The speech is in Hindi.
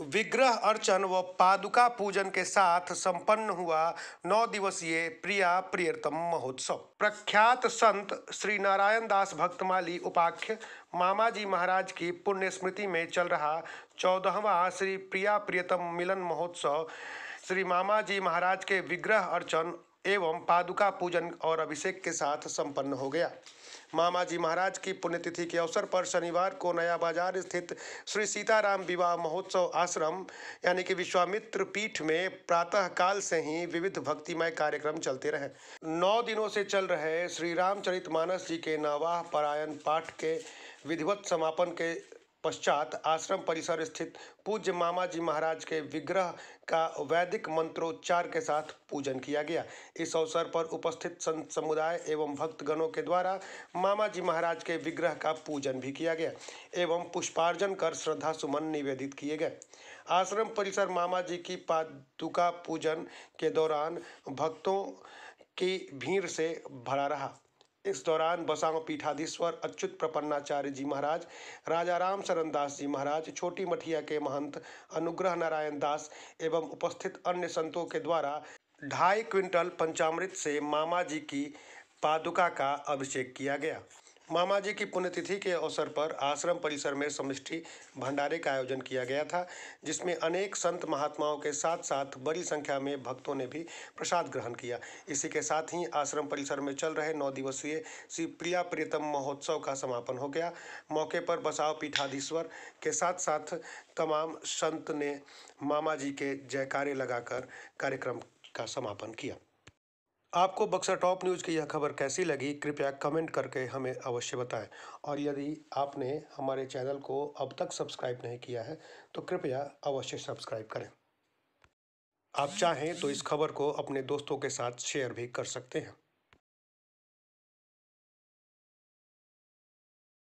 विग्रह अर्चन व पादुका पूजन के साथ संपन्न हुआ नौ दिवसीय प्रिया प्रियतम महोत्सव प्रख्यात संत श्री नारायण दास भक्तमाली उपाख्य मामा जी महाराज की पुण्य स्मृति में चल रहा चौदहवा श्री प्रिया प्रियतम मिलन महोत्सव श्री मामा जी महाराज के विग्रह अर्चन एवं पादुका पूजन और अभिषेक के साथ संपन्न हो गया मामा जी महाराज की पुण्यतिथि के अवसर पर शनिवार को नया बाजार स्थित श्री सीताराम विवाह महोत्सव आश्रम यानी कि विश्वामित्र पीठ में प्रातः काल से ही विविध भक्तिमय कार्यक्रम चलते रहे नौ दिनों से चल रहे श्री रामचरित मानस जी के नवाह परायण पाठ के विधिवत समापन के पश्चात आश्रम परिसर स्थित पूज्य मामा जी महाराज के विग्रह का वैदिक मंत्रोच्चार के साथ पूजन किया गया इस अवसर पर उपस्थित संत समुदाय एवं भक्तगणों के द्वारा मामा जी महाराज के विग्रह का पूजन भी किया गया एवं पुष्पार्जन कर श्रद्धा सुमन निवेदित किए गए आश्रम परिसर मामा जी की पादुका पूजन के दौरान भक्तों की भीड़ से भरा रहा इस दौरान बसाओ पीठाधीश्वर अच्युत प्रपन्नाचार्य जी महाराज राजा राम शरण दास जी महाराज छोटी मठिया के महंत अनुग्रह नारायण दास एवं उपस्थित अन्य संतों के द्वारा ढाई क्विंटल पंचामृत से मामा जी की पादुका का अभिषेक किया गया मामा जी की पुण्यतिथि के अवसर पर आश्रम परिसर में समृष्टि भंडारे का आयोजन किया गया था जिसमें अनेक संत महात्माओं के साथ साथ बड़ी संख्या में भक्तों ने भी प्रसाद ग्रहण किया इसी के साथ ही आश्रम परिसर में चल रहे नौ दिवसीय श्री प्रिया प्रियतम महोत्सव का समापन हो गया मौके पर बसाव पीठाधीश्वर के साथ साथ तमाम संत ने मामा जी के जयकारे लगाकर कार्यक्रम का समापन किया आपको बक्सर टॉप न्यूज़ की यह खबर कैसी लगी कृपया कमेंट करके हमें अवश्य बताएं और यदि आपने हमारे चैनल को अब तक सब्सक्राइब नहीं किया है तो कृपया अवश्य सब्सक्राइब करें आप चाहें तो इस खबर को अपने दोस्तों के साथ शेयर भी कर सकते हैं